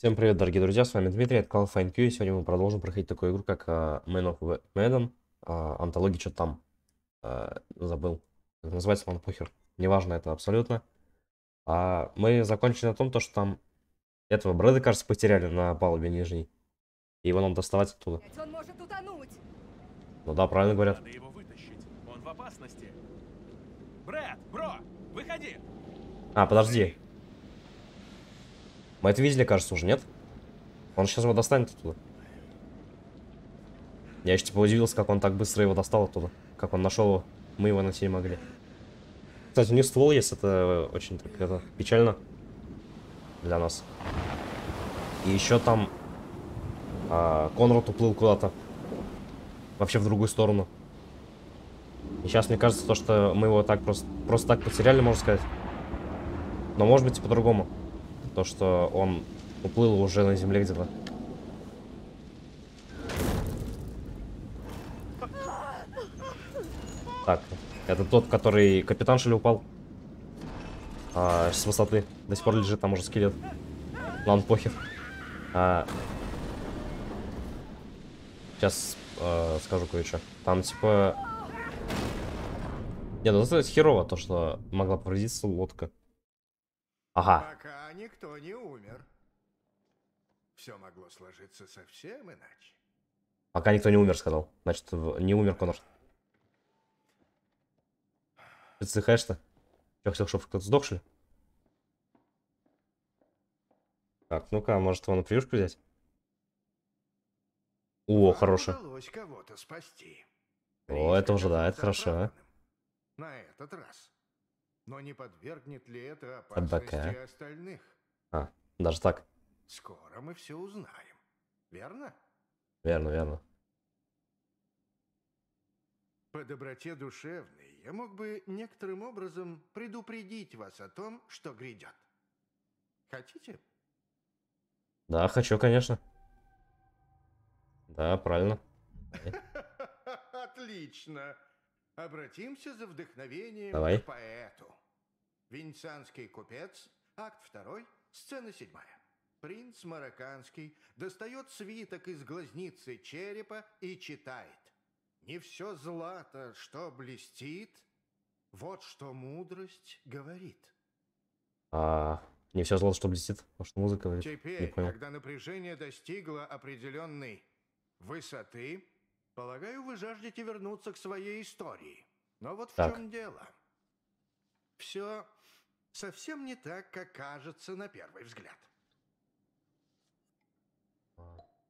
Всем привет, дорогие друзья, с вами Дмитрий от Call Fine Q, и сегодня мы продолжим проходить такую игру, как uh, Man of Medan, uh, а, антология, что там, uh, забыл, как называется, ладно, похер, неважно это абсолютно. Uh, мы закончили на том, то, что там этого Брэда, кажется, потеряли на палубе нижней, и его нам доставать оттуда. Он может Ну да, правильно говорят. Надо его вытащить, он в опасности. Брэд, бро, выходи! А, подожди. Мы это видели, кажется, уже, нет? Он сейчас его достанет оттуда. Я еще типа удивился, как он так быстро его достал оттуда. Как он нашел его. Мы его найти не могли. Кстати, у них ствол есть, это очень так, это печально для нас. И еще там а, Конрад уплыл куда-то. Вообще в другую сторону. И сейчас мне кажется, то, что мы его так просто, просто так потеряли, можно сказать. Но может быть и по-другому то, что он уплыл уже на земле где-то. Так, это тот, который капитан что ли упал? А, с высоты. До сих пор лежит там уже скелет. Нам ну, похер. А... Сейчас э, а, скажу кое-что. Там типа... Нет, ну это херово то, что могла повредиться лодка. Ага. Пока никто не умер. Все могло сложиться совсем иначе. Пока никто не умер, сказал. Значит, не умер Конор. Ты отдыхаешь-то? Я хотел, чтобы кто-то сдох, Так, ну-ка, может его на приюшку взять? О, хороший. О, это уже, да, это хорошо. А? На этот раз. Но не подвергнет ли это опасности Табака. остальных? А, даже так. Скоро мы все узнаем. Верно? Верно, верно. По доброте душевной я мог бы некоторым образом предупредить вас о том, что грядет. Хотите? Да, хочу, конечно. Да, правильно. Отлично. Обратимся за вдохновением Давай. к поэту. Венецианский купец, акт 2, сцена 7. Принц Марокканский достает свиток из глазницы черепа и читает. «Не все злато, что блестит, вот что мудрость говорит». А, не все зло, что блестит, вот что музыка... Говорит. Теперь, когда напряжение достигло определенной высоты, полагаю, вы жаждете вернуться к своей истории. Но вот в так. чем дело. Все совсем не так, как кажется на первый взгляд.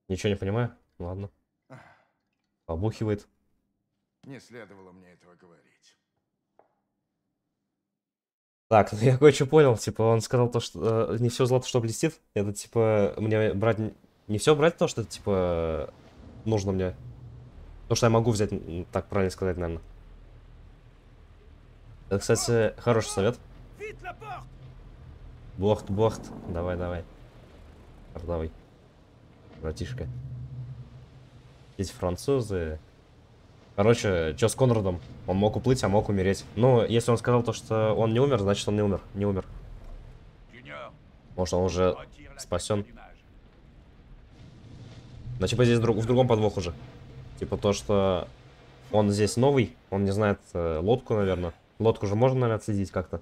Ничего не понимаю? Ладно. Побухивает. Не следовало мне этого говорить. Так, ну я кое-что понял, типа, он сказал то, что э, не все золото что блестит. Это типа, мне брать не все брать то, что это типа нужно мне. То, что я могу взять, так правильно сказать, наверное. Это, кстати, хороший совет. Vite la porte Борт, борт. Давай, давай. Ордовый. Братишка. Здесь французы. Короче, что с Конрадом? Он мог уплыть, а мог умереть. Ну, если он сказал то, что он не умер, значит он не умер. Не умер. Может, он уже спасен. Значит ну, типа здесь друг, в другом подвох уже. Типа то, что он здесь новый, он не знает э, лодку, наверное. Лодку же можно, наверное, отследить как-то.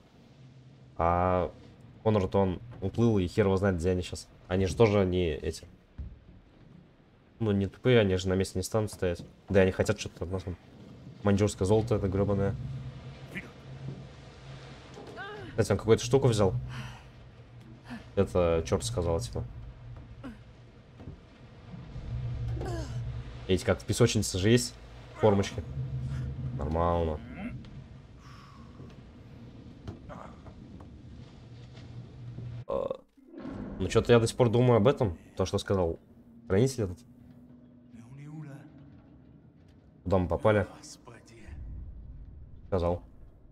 А Конрад, он уплыл, и хер его знает, где они сейчас. Они же тоже не эти. Ну, не тупые, они же на месте не станут стоять. Да, они хотят что-то от ну, нас. Маньчжурское золото это гребаное. Кстати, он какую-то штуку взял. Это черт сказал, типа. Эти как в песочнице же есть формочки. Нормально. Ну что-то я до сих пор думаю об этом, то, что сказал хранитель этот. Куда мы попали? Сказал.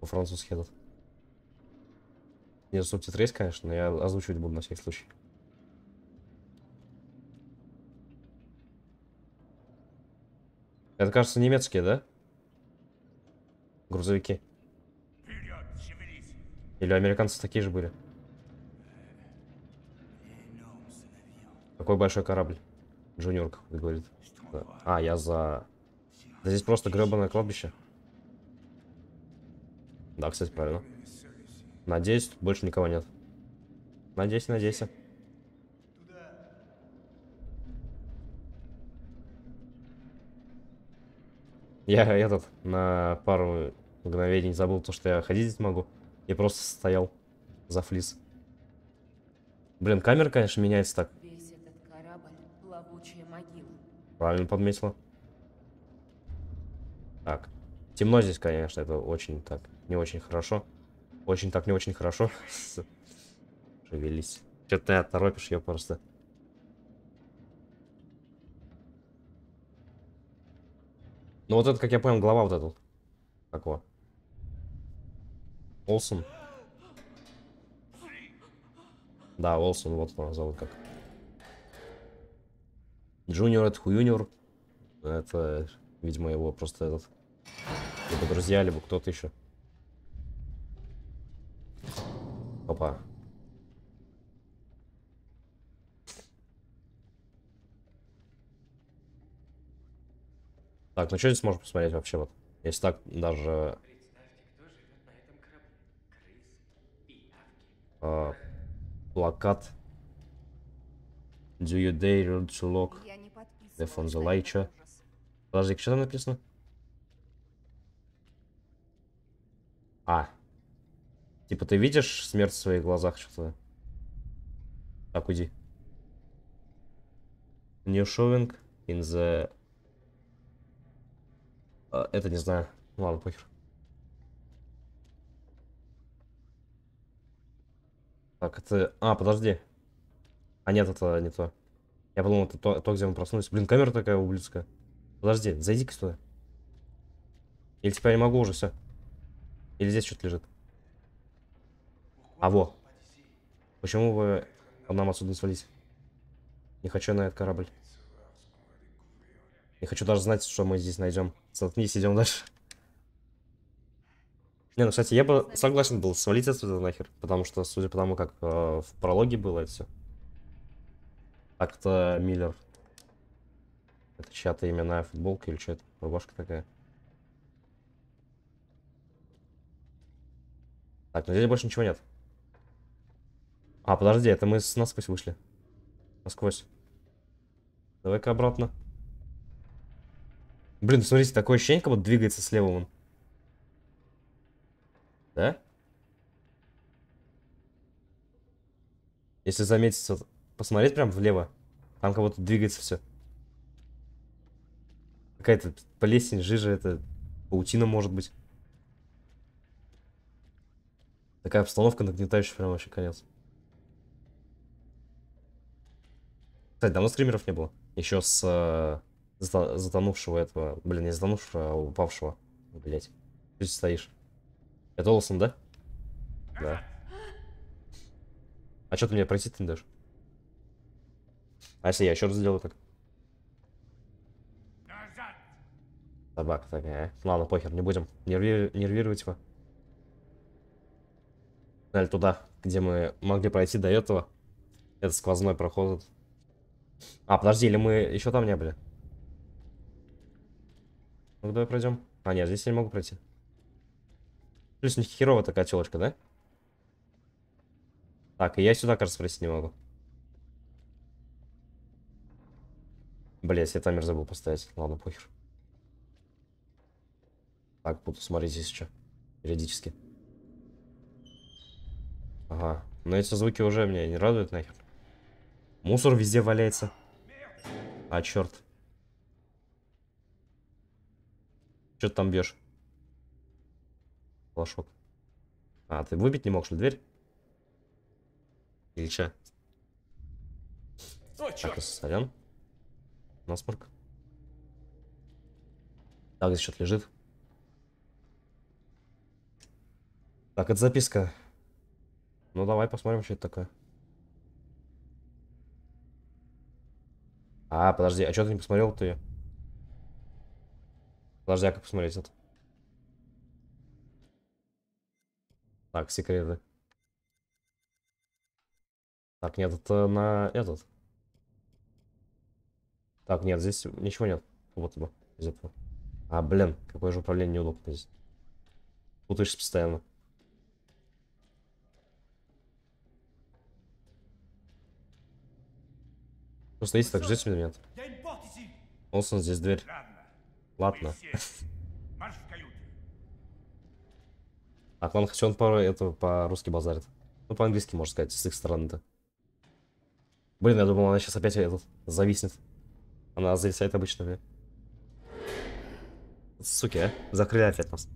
По-французски этот. Не субтитры есть, конечно, но я озвучивать буду на всякий случай. Это, кажется, немецкие, да? Грузовики. Или американцы такие же были? Какой большой корабль? Джуниорка говорит. А, я за... Да здесь просто гребаное кладбище. Да, кстати, правильно. Надеюсь, тут больше никого нет. Надеюсь, надеюсь. Я этот на пару мгновений забыл то, что я ходить здесь могу. и просто стоял за флис. Блин, камера, конечно, меняется так Правильно подметила. Так. Темно здесь, конечно, это очень так, не очень хорошо. Очень так, не очень хорошо. Шевелись. Че ты торопишь ее просто? Ну вот это, как я понял, глава вот эта. Какого? Олсон. Да, Олсон, вот она зовут как. Джуниор это хуюниор. Это, видимо, его просто этот... Либо друзья, либо кто-то еще. Опа. Так, ну что здесь можно посмотреть вообще вот? Если так, даже... А, плакат Do you dare to lock the phone the light Подожди, что там написано? А. Типа ты видишь смерть в своих глазах что-то? Так, уйди. New showing in the... А, это не знаю. Ладно, похер. Так, это... А, подожди. А нет, это не то. Я подумал, это то, то где мы проснулись. Блин, камера такая ублюдская. Подожди, зайди-ка сюда. Или типа я не могу уже, все. Или здесь что-то лежит. А во. Почему вы нам отсюда не свалить? Не хочу на этот корабль. Не хочу даже знать, что мы здесь найдем. Заткнись, идем дальше. Не, ну, кстати, я бы согласен был свалить отсюда нахер. Потому что, судя по тому, как э, в прологе было это все. Так-то Миллер. Это чья-то именная футболка или что то Рубашка такая. Так, ну здесь больше ничего нет. А, подожди, это мы с насквозь вышли. Насквозь. Давай-ка обратно. Блин, ну смотрите, такое ощущение, как будто двигается слева он. Да? Если заметить, посмотреть прям влево. Там кого-то двигается все. Какая-то плесень, жижа, это паутина может быть. Такая обстановка нагнетающая прям вообще конец. Кстати, давно скримеров не было. Еще с э, затонувшего этого, блин, не затонувшего, а упавшего. Блять. Ты стоишь. Это Олсон, да? Да. А что ты меня просить не дашь? А если я еще раз сделаю так? Собака такая. А? Ладно, похер, не будем нерви нервировать его. Далее туда, где мы могли пройти до этого. Это сквозной проход. А, подожди, или мы еще там не были? Ну, давай пройдем. А, нет, здесь я не могу пройти. Плюс у них херовая такая телочка, да? Так, и я сюда, кажется, пройти не могу. Блять, я таймер забыл поставить. Ладно, похер. Так, буду смотреть здесь еще. Периодически. Ага. Но эти звуки уже меня не радуют нахер. Мусор везде валяется. А, черт. Че ты там бьешь? Флажок. А, ты выбить не мог, что дверь? Или че? Так, сорян. Насморк. Так, здесь что-то лежит. Так, это записка. Ну, давай посмотрим, что это такое. А, подожди, а что ты не посмотрел ты Подожди, а как посмотреть это? Так, секреты. Так, нет, это на этот. Так, нет, здесь ничего нет. Вот его из этого. А, блин, какое же управление неудобно здесь. Путаешься постоянно. Просто есть так, ждете меня нет? Олсен, здесь дверь. Ладно. А клан он порой это по-русски базарит. Ну, по-английски, можно сказать, с их стороны-то. Блин, я думал, она сейчас опять этот зависнет. Она зависает обычно, да? Суки, а? Закрыли опять нас.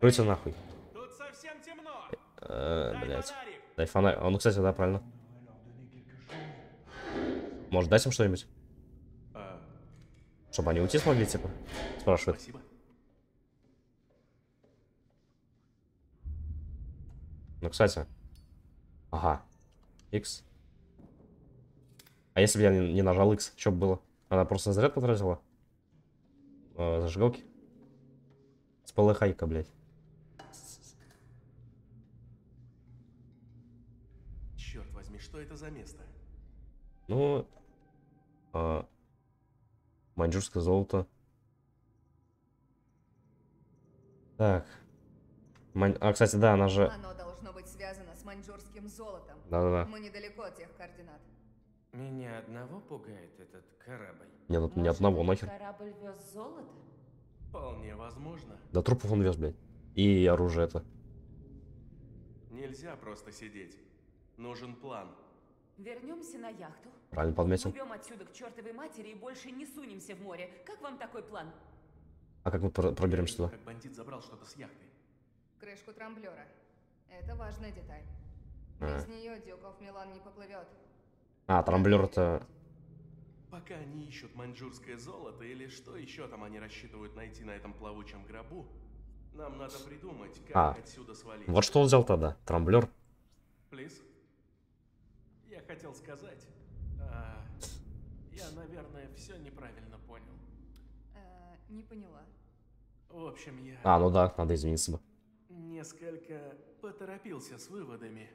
Крути нахуй. Тут совсем темно. Э, -э блять. Дай фонарь. А, ну, кстати, да, правильно. Может, дать им что-нибудь? А. Чтобы они уйти смогли, типа? Спрашивает. Спасибо. Ну, кстати. Ага. X. А если бы я не нажал X, что бы было? Она просто заряд потратила? Э, зажигалки? С полыхайка, блядь. Черт возьми, что это за место? Ну, э, маньчжурское золото. Так. Ман... А, кстати, да, она же... Оно должно быть связано с маньчжурским золотом. Да-да-да. Мы недалеко от тех координат. Меня одного пугает этот корабль. Не, ну ни одного нахер. Корабль вез золото? Вполне возможно. Да трупов он вез, блядь. И оружие это. Нельзя просто сидеть. Нужен план. Вернемся на яхту. Правильно подметил. Уйдем отсюда к чертовой матери и больше не сунемся в море. Как вам такой план? А как мы про проберемся туда? Как бандит забрал что-то с яхты. Крышку трамблера. Это важная деталь. А. Без нее Дюков Милан не поплывет. А, трамблер-то... Пока они ищут маньчжурское золото или что еще там они рассчитывают найти на этом плавучем гробу, нам надо придумать, как а. отсюда свалить. Вот что он взял тогда, трамблер. Плиз, я хотел сказать, а, я, наверное, все неправильно понял. Э, не поняла. В общем, я... А, ну да, надо извиниться бы. Несколько поторопился с выводами.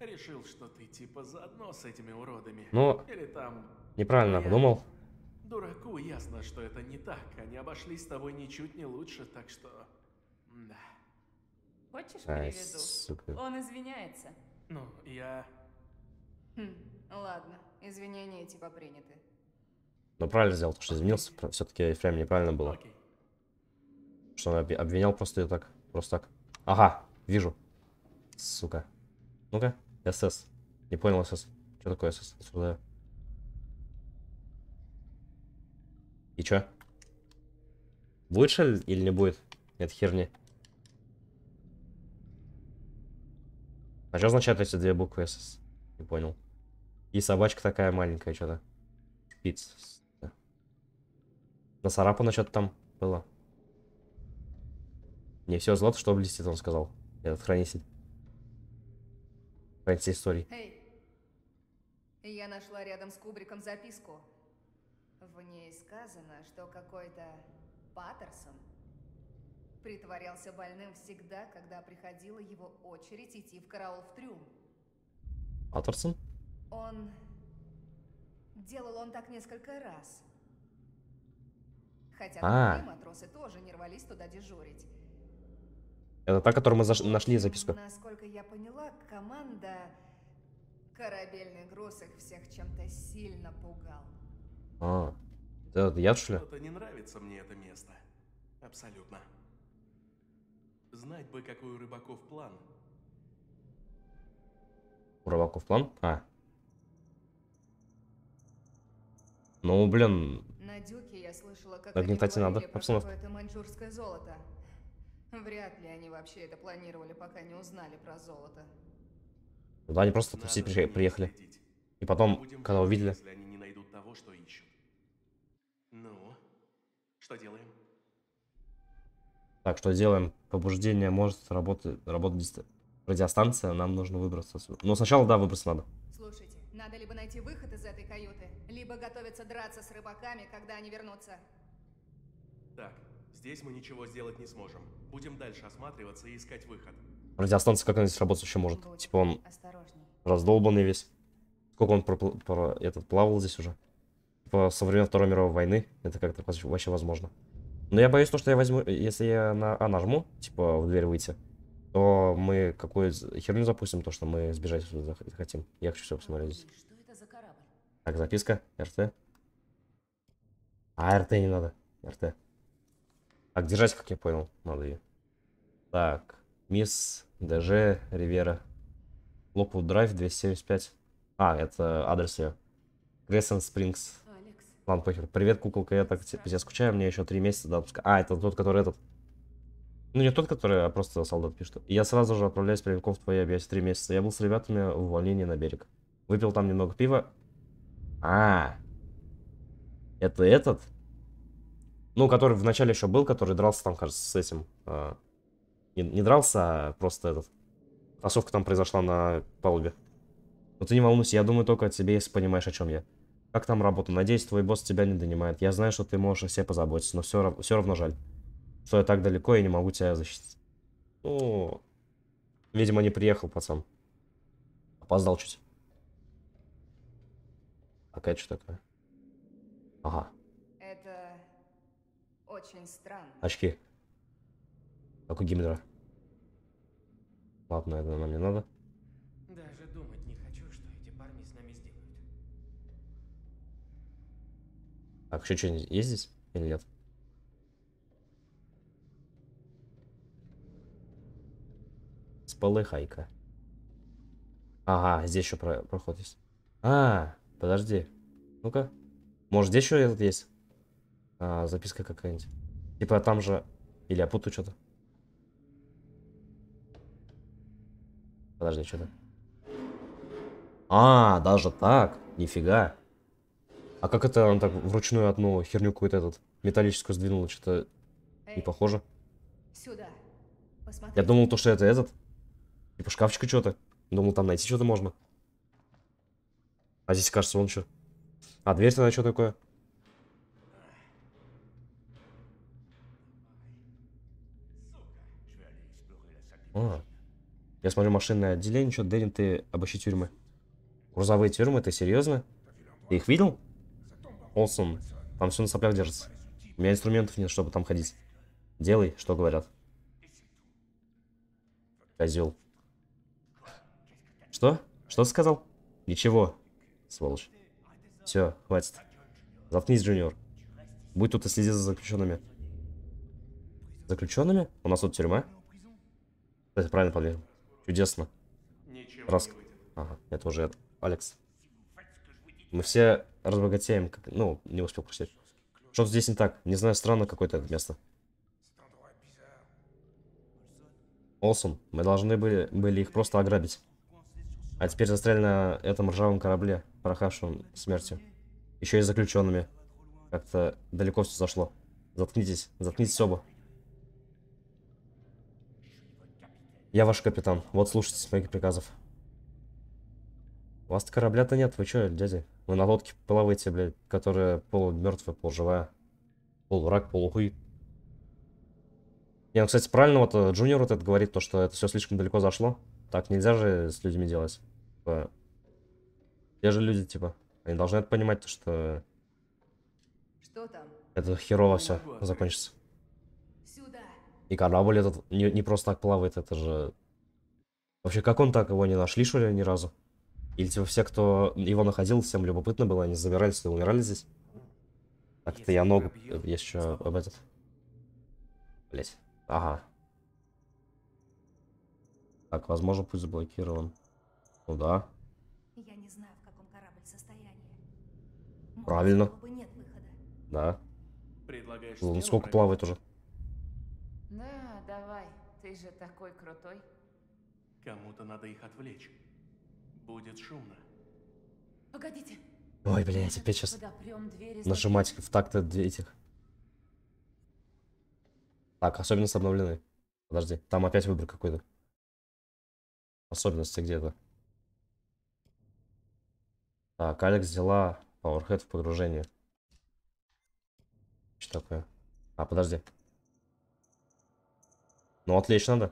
Решил, что ты типа заодно с этими уродами. Ну, Или там... неправильно я... подумал. Дураку ясно, что это не так. Они обошлись с тобой ничуть не лучше, так что... Да. Хочешь Ай, Сука. Он извиняется. Ну, я... Хм, ладно, извинения типа приняты. Ну, правильно сделал, потому что извинился. Все-таки Ефрем неправильно было. Окей. Что он обвинял просто ее так. Просто так. Ага, вижу. Сука. Ну-ка, СС. Не понял СС. Что такое СС? Отсюда. И чё? Будет шаль или не будет? Это херни. А что означают эти две буквы СС? Не понял. И собачка такая маленькая что-то. Шпиц. Нацарапано что-то там было. Не все злато, что блестит, он сказал. Этот хранитель этой истории. Эй, я нашла рядом с Кубриком записку. В ней сказано, что какой-то Паттерсон притворялся больным всегда, когда приходила его очередь идти в караул в трюм. Паттерсон? Он... Делал он так несколько раз. Хотя а -а -а. матросы тоже не рвались туда дежурить. Это та, которую мы заш... нашли записку. Насколько я поняла, команда корабельный груз их всех чем-то сильно пугал. А, это я что ли? Что-то не нравится мне это место. Абсолютно. Знать бы, какой у рыбаков план. У рыбаков план? А. Ну, блин. На дюке я слышала, как Нагнетать надо. Обстановка. золото. Вряд ли они вообще это планировали, пока не узнали про золото. Да, они просто все при... приехали. И потом, ну, когда увидели... Если они не найдут того, что ищут. Ну, что делаем? Так, что делаем? Побуждение может работать, работать радиостанция, нам нужно выбраться. Но сначала, да, выбраться надо. Слушайте, надо либо найти выход из этой каюты, либо готовиться драться с рыбаками, когда они вернутся. Так, Здесь мы ничего сделать не сможем. Будем дальше осматриваться и искать выход. Радиостанция а как она здесь работать еще может? Будь типа он осторожней. раздолбанный весь. Сколько он пропл... про... этот плавал здесь уже? Типа со времен Второй мировой войны. Это как-то вообще возможно. Но я боюсь то, что я возьму... Если я на А нажму, типа в дверь выйти, то мы какую херню запустим, то, что мы сбежать хотим. Я хочу все посмотреть здесь. Так, записка. РТ. А, РТ не надо. РТ. Так, держать, как я понял, надо ее. Так, мисс ДЖ Ривера. Лопу драйв 275. А, это адрес ее. Грейсон Спрингс. Ладно, похер. Привет, куколка, я так по скучаю, мне еще три месяца до отпуска. А, это тот, который этот. Ну, не тот, который, а просто солдат пишет. я сразу же отправляюсь прямиком в твои объятия три месяца. Я был с ребятами в увольнении на берег. Выпил там немного пива. А, это этот? Ну, который вначале еще был, который дрался там, кажется, с этим. Э, не, не дрался, а просто этот. Тасовка там произошла на палубе. Но ну, ты не волнуйся, я думаю только о тебе, если понимаешь, о чем я. Как там работа? Надеюсь, твой босс тебя не донимает. Я знаю, что ты можешь о себе позаботиться, но все, все равно жаль, что я так далеко и не могу тебя защитить. Ну, видимо, не приехал, пацан. Опоздал чуть. А Какая что такое? Ага. Очень странно. Очки. Как у Гиммлера. Ладно, это нам не надо. Даже думать не хочу, что эти парни с нами сделают. Так, еще что-нибудь есть здесь? Или нет? Сполыхайка. Ага, здесь еще про проход есть. А, подожди. Ну-ка. Может, здесь еще этот есть? а, записка какая-нибудь. Типа там же... Или я путаю что-то? Подожди, что-то. А, даже так? Нифига. А как это он так вручную одну херню какую-то этот металлическую сдвинул? Что-то не похоже. Сюда. Я думал то, что это этот. Типа шкафчика что-то. Думал там найти что-то можно. А здесь кажется он что. А дверь-то что такое? А. Я смотрю машинное отделение, что, Дерин, ты обыщи тюрьмы. Грузовые тюрьмы, ты серьезно? Ты их видел? Олсон, там все на соплях держится. У меня инструментов нет, чтобы там ходить. Делай, что говорят. Козел. Что? Что сказал? Ничего, сволочь. Все, хватит. Заткнись, Джуниор. Будь тут и следи за заключенными. Заключенными? У нас тут тюрьма. Кстати, правильно подвел. Чудесно. Раз. Ага, это уже это. Алекс. Мы все разбогатеем, как... ну, не успел прочитать. Что здесь не так? Не знаю, странно какое-то это место. Олсон, мы должны были, были их просто ограбить. А теперь застряли на этом ржавом корабле, прохавшем смертью. Еще и заключенными. Как-то далеко все зашло. Заткнитесь, заткнитесь оба. Я ваш капитан. Вот слушайтесь моих приказов. У вас-то корабля-то нет, вы чё, дядя? Вы на лодке плаваете, блядь, которая полумертвая, полуживая. Полурак, полухуй. Я, ну, кстати, правильно вот э, Джуниор вот это говорит, то, что это все слишком далеко зашло. Так нельзя же с людьми делать. Типа, те же люди, типа, они должны это понимать, то, что... Что там? Это херово все закончится. И корабль этот не, не просто так плавает, это же... Вообще, как он так? Его не нашли, что ли, ни разу? Или типа все, кто его находил, всем любопытно было, они забирались и умирали здесь? так это я ногу... Я э, еще об этот... Блять. Ага. Так, возможно, путь заблокирован. Ну да. Я не знаю, в каком корабль состоянии. Правильно. Да. Предлагаешь ну, сколько плавает уже? Ты же такой крутой. Кому-то надо их отвлечь. Будет шумно. Погодите. Ой, блядь, опять сейчас нажимать в такт этих. Так, особенности обновлены. Подожди, там опять выбор какой-то. Особенности где-то. Так, Алекс взяла Powerhead в погружение. Что такое? А, подожди. Ну, отлично, да.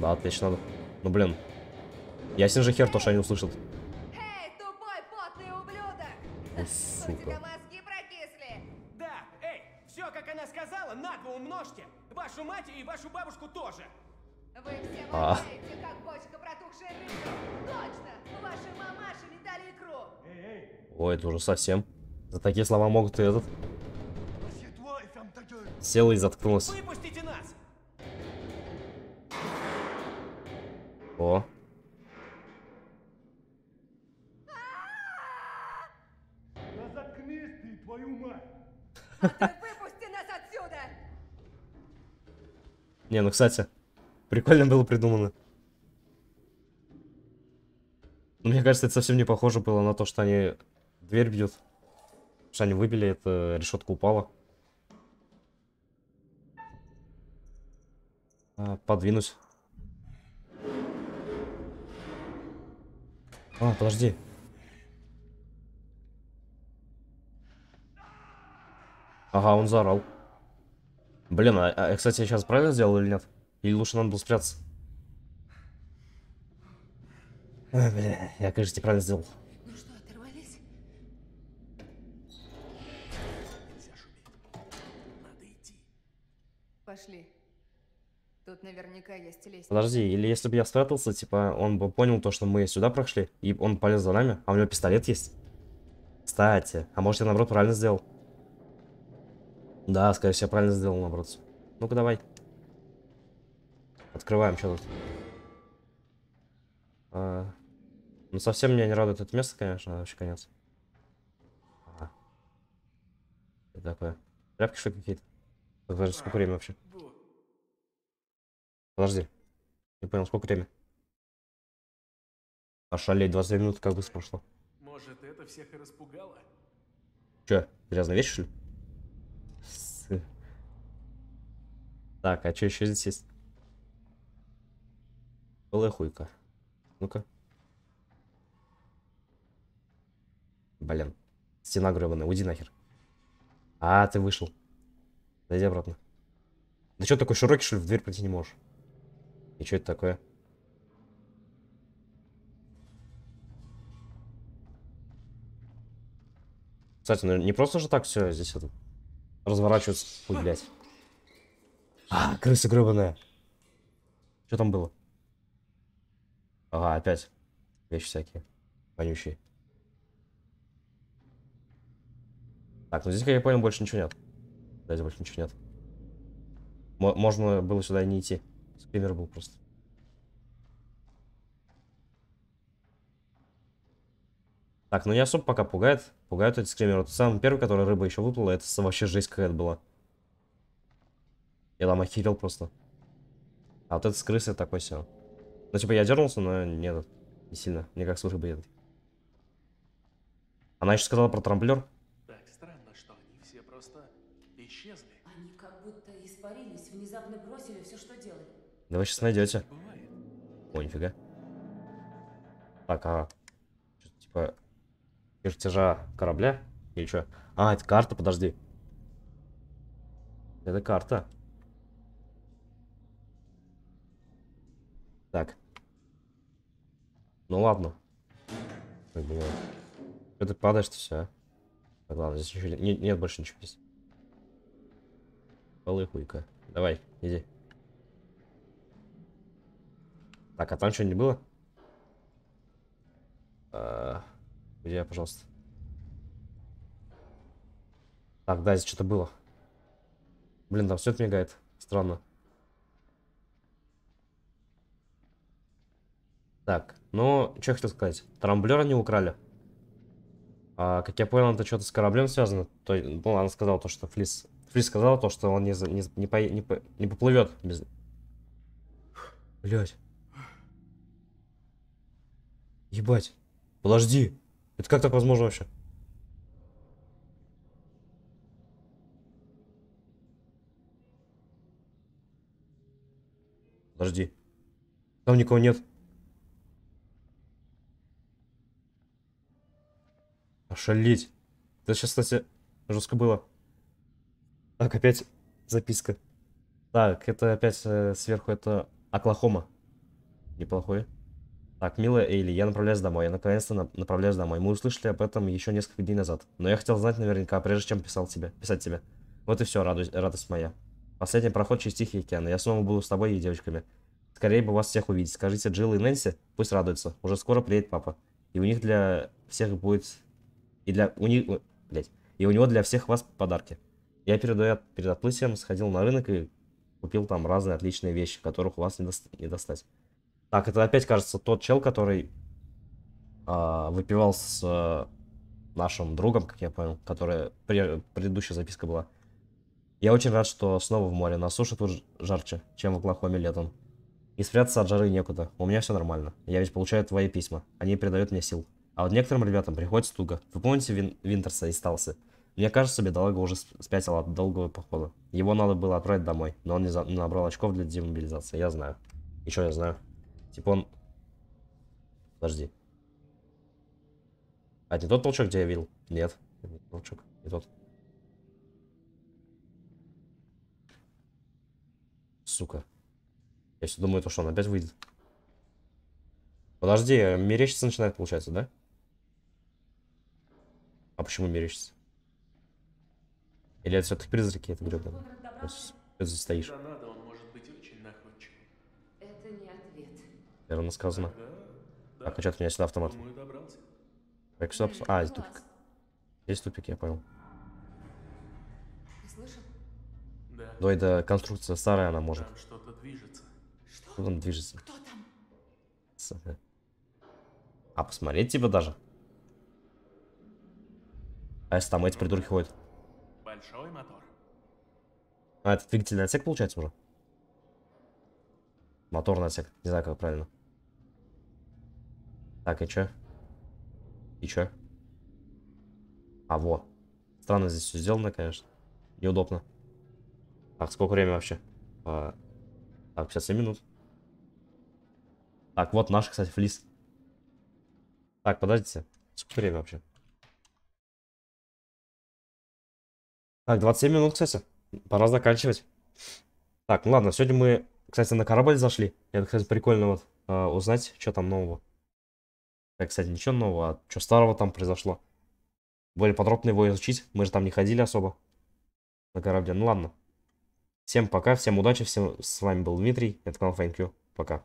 Да, отлично, да. Ну, блин. Ясен же хер то, что они услышат. Эй, тупой, потный ублюдок! О, сука. Что, мозги прокисли? Да, эй, все, как она сказала, на умножьте. Вашу мать и вашу бабушку тоже. Вы все а. как бочка протухшей рыбы. Точно, ваши мамаши не дали икру. Эй, эй. Ой, это уже совсем. За такие слова могут и этот... Села и заткнулась. Выпустите нас! О. Да заткнись ты, твою мать! А выпусти нас отсюда! Не, ну кстати, прикольно было придумано. Но ну, мне кажется, это совсем не похоже было на то, что они дверь бьют. что они выбили, это решетка упала. Э, подвинуть. А, подожди. Ага, он заорал. Блин, а, а кстати, я сейчас правильно сделал или нет? Или лучше надо было спрятаться? Ой, э, блин, я, кажется, правильно сделал. Ну что, оторвались? Пошли наверняка есть лестница. Подожди, или если бы я спрятался, типа, он бы понял то, что мы сюда прошли, и он полез за нами, а у него пистолет есть. Кстати, а может я наоборот правильно сделал? Да, скорее всего, я правильно сделал наоборот. Ну-ка, давай. Открываем, что тут. А, ну, совсем меня не радует это место, конечно, вообще конец. Что а. такое? Тряпки что какие-то? сколько времени вообще? Подожди. Не понял, сколько время? Ошалеть, 22 минуты как быстро прошло. Может, это всех и распугало? Че, грязная вещь, что ли? С... Так, а что еще здесь есть? Голая хуйка. Ну-ка. Блин. Стена гребаная, уйди нахер. А, ты вышел. Зайди обратно. Да что такой широкий, что ли, в дверь пройти не можешь? И что это такое? Кстати, ну не просто же так все здесь это разворачивается. Ой, блядь. А, крыса гребаная. Что там было? Ага, опять. Вещи всякие. Вонючие. Так, ну здесь, как я понял, больше ничего нет. Да, здесь больше ничего нет. М можно было сюда не идти. Скример был просто. Так, ну не особо пока пугает. Пугают эти скримеры. Вот самый первый, который рыба еще выплыла, это вообще жесть какая-то была. Я там охерел просто. А вот этот с крысы такой все. Ну, типа, я дернулся, но нет, не сильно. Мне как с рыбой едет. Она еще сказала про трамблер. Так странно, что они все просто исчезли. Они как будто испарились, внезапно бросили все, что делали. Да вы сейчас найдете. О, нифига. Так, а... Типа... Чертежа корабля? Или что? А, это карта, подожди. Это карта. Так. Ну ладно. Ой, блин. Ну, что ты падаешь-то все, а? Так, ладно, здесь ничего нет, нет больше ничего здесь. Полы хуйка. Давай, иди. Так, а там что не было? Э, где я, пожалуйста? Так, да, здесь что-то было. Блин, там все мигает. Странно. Так, ну, что я хотел сказать. Трамблер они украли. А, как я понял, это что-то с кораблем связано. То, ну, она сказала то, что Флис... Флис сказал то, что он не, не, не, по, не, по, не поплывет без... Блять. Ебать. Подожди. Это как так возможно вообще? Подожди. Там никого нет. Ошалеть. Это сейчас, кстати, жестко было. Так, опять записка. Так, это опять э, сверху, это Оклахома. неплохое. Так, милая Эйли, я направляюсь домой. Я наконец-то на направляюсь домой. Мы услышали об этом еще несколько дней назад. Но я хотел знать наверняка, прежде чем писал тебе, писать тебе. Вот и все, радость, радость моя. Последний проход через Тихий океан. Я снова буду с тобой и девочками. Скорее бы вас всех увидеть. Скажите Джилл и Нэнси, пусть радуются. Уже скоро приедет папа. И у них для всех будет... И для... У них... Блять. И у него для всех вас подарки. Я перед, перед отплытием сходил на рынок и купил там разные отличные вещи, которых у вас не, дост... не достать. Так, это опять, кажется, тот чел, который э, выпивал с э, нашим другом, как я понял, которая пре предыдущая записка была. Я очень рад, что снова в море. На суше тут жарче, чем в Оклахоме летом. И спрятаться от жары некуда. У меня все нормально. Я ведь получаю твои письма. Они придают мне сил. А вот некоторым ребятам приходится туго. Вы помните Вин Винтерса и Сталсы? Мне кажется, бедолага уже спятил от долгого похода. Его надо было отправить домой, но он не, за... не набрал очков для демобилизации. Я знаю. Еще я знаю. Типа он... Подожди. А, не тот толчок, где я видел? Нет. Не толчок. Не тот. Сука. Я все думаю, то, что он опять выйдет. Подожди, э, мерещится начинает, получается, да? А почему мерещится? Или это все-таки призраки, это гребаный? Ты стоишь. Наверное, сказано. Да, так, а что у меня сюда автомат. Как сюда пос... А, здесь тупик. Здесь тупик, я понял. Да. Давай, да, конструкция старая, она может. Там что-то движется. Что? там движется? Кто там? А, посмотреть типа даже? А если там эти придурки ходят? Большой мотор. А, это двигательный отсек получается уже? Моторный отсек, не знаю как правильно. Так, и чё? И чё? А, во. Странно здесь все сделано, конечно. Неудобно. Так, сколько времени вообще? А, так, 57 минут. Так, вот наш, кстати, флис. Так, подождите. Сколько времени вообще? Так, 27 минут, кстати. Пора заканчивать. Так, ну ладно, сегодня мы, кстати, на корабль зашли. Это, кстати, прикольно вот э, узнать, что там нового. Так, кстати, ничего нового. А что старого там произошло? Более подробно его изучить. Мы же там не ходили особо. На корабле. Ну ладно. Всем пока, всем удачи. Всем... С вами был Дмитрий. Это канал FameQ. Пока.